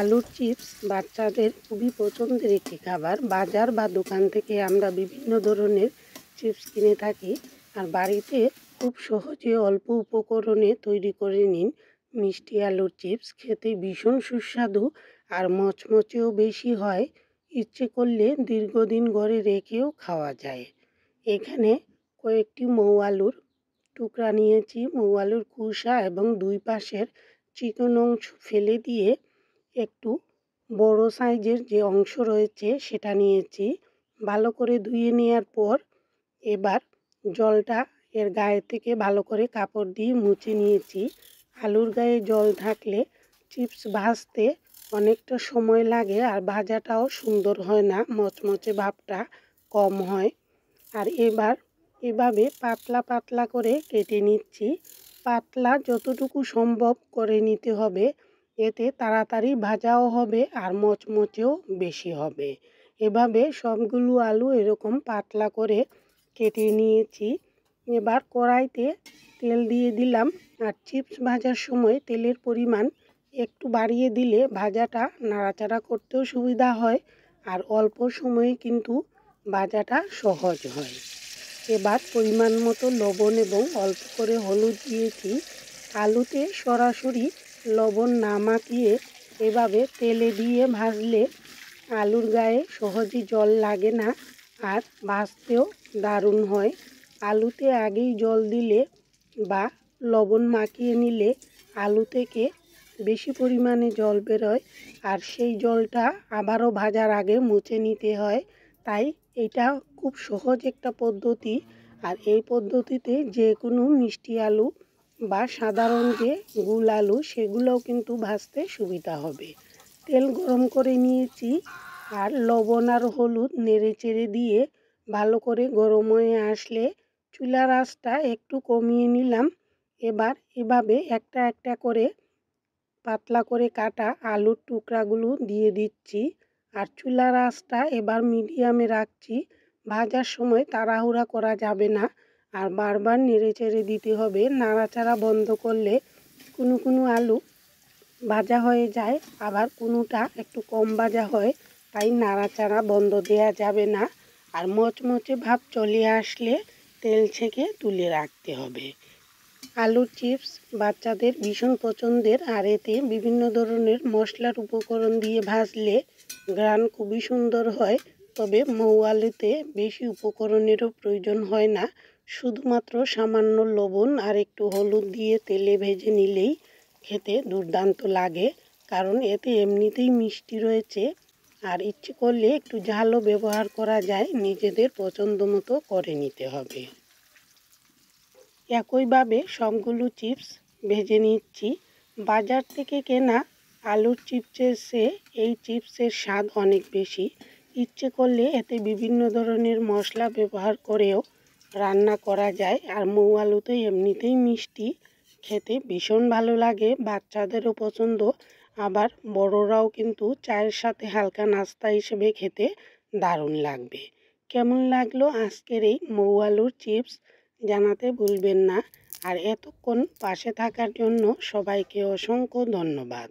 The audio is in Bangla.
আলুর চিপস বাচ্চাদের খুবই পছন্দের একটি খাবার বাজার বা দোকান থেকে আমরা বিভিন্ন ধরনের চিপস কিনে থাকি আর বাড়িতে খুব সহজে অল্প উপকরণে তৈরি করে নিন মিষ্টি আলুর চিপস খেতে ভীষণ সুস্বাদু আর মচমচেও বেশি হয় ইচ্ছে করলে দীর্ঘদিন ঘরে রেখেও খাওয়া যায় এখানে কয়েকটি মৌ আলুর টুকরা নিয়েছি মৌ আলুর কুসা এবং দুই পাশের চিকন অংশ ফেলে দিয়ে একটু বড় সাইজের যে অংশ রয়েছে সেটা নিয়েছি ভালো করে ধুয়ে নেওয়ার পর এবার জলটা এর গায়ে থেকে ভালো করে কাপড় দিয়ে মুছে নিয়েছি আলুর গায়ে জল থাকলে চিপস ভাজতে অনেকটা সময় লাগে আর ভাজাটাও সুন্দর হয় না মচমচে ভাবটা কম হয় আর এবার এভাবে পাতলা পাতলা করে কেটে নিচ্ছি পাতলা যতটুকু সম্ভব করে নিতে হবে এতে তাড়াতাড়ি ভাজাও হবে আর মচমচেও বেশি হবে এভাবে সবগুলো আলু এরকম পাতলা করে কেটে নিয়েছি এবার কড়াইতে তেল দিয়ে দিলাম আর চিপস ভাজার সময় তেলের পরিমাণ একটু বাড়িয়ে দিলে ভাজাটা নাড়াচাড়া করতেও সুবিধা হয় আর অল্প সময়ে কিন্তু ভাজাটা সহজ হয় এবার পরিমাণ মতো লবণ এবং অল্প করে হলুদ দিয়েছি আলুতে সরাসরি লবণ না মাখিয়ে এভাবে তেলে দিয়ে ভাজলে আলুর গায়ে সহজে জল লাগে না আর ভাজতেও দারুণ হয় আলুতে আগেই জল দিলে বা লবণ মাখিয়ে নিলে আলু থেকে বেশি পরিমাণে জল বেরোয় আর সেই জলটা আবারও ভাজার আগে মুছে নিতে হয় তাই এটা খুব সহজ একটা পদ্ধতি আর এই পদ্ধতিতে যে কোনো মিষ্টি আলু বা সাধারণ যে গুল আলু সেগুলোও কিন্তু ভাজতে সুবিধা হবে তেল গরম করে নিয়েছি আর লবণ আর হলুদ নেড়ে চেড়ে দিয়ে ভালো করে গরম হয়ে আসলে চুলার আঁচটা একটু কমিয়ে নিলাম এবার এভাবে একটা একটা করে পাতলা করে কাটা আলুর টুকরাগুলো দিয়ে দিচ্ছি আর চুলার আঁচটা এবার মিডিয়ামে রাখছি ভাজার সময় তাড়াহুড়া করা যাবে না আর বারবার নেড়ে চেড়ে দিতে হবে নাড়াচাড়া বন্ধ করলে কোনো কোনো আলু ভাজা হয়ে যায় আবার কোনোটা একটু কম ভাজা হয় তাই নাড়াচাড়া বন্ধ দেয়া যাবে না আর মচমচে ভাব চলে আসলে তেল ছেঁকে তুলে রাখতে হবে আলুর চিপস বাচ্চাদের ভীষণ পছন্দের আর এতে বিভিন্ন ধরনের মশলার উপকরণ দিয়ে ভাজলে গ্রান খুবই সুন্দর হয় তবে মৌ আলুতে বেশি উপকরণেরও প্রয়োজন হয় না শুধুমাত্র সামান্য লবণ আর একটু হলুদ দিয়ে তেলে ভেজে নিলেই খেতে দুর্দান্ত লাগে কারণ এতে এমনিতেই মিষ্টি রয়েছে আর ইচ্ছে করলে একটু ঝালও ব্যবহার করা যায় নিজেদের পছন্দ মতো করে নিতে হবে একইভাবে সবগুলো চিপস ভেজে নিচ্ছি বাজার থেকে কেনা আলুর চিপসের সে এই চিপসের স্বাদ অনেক বেশি ইচ্ছে করলে এতে বিভিন্ন ধরনের মশলা ব্যবহার করেও রান্না করা যায় আর মৌ আলু তো এমনিতেই মিষ্টি খেতে ভীষণ ভালো লাগে বাচ্চাদেরও পছন্দ আবার বড়রাও কিন্তু চায়ের সাথে হালকা নাস্তা হিসেবে খেতে দারুণ লাগবে কেমন লাগলো আজকের এই মৌ আলুর চিপস জানাতে ভুলবেন না আর এতক্ষণ পাশে থাকার জন্য সবাইকে অসংখ্য ধন্যবাদ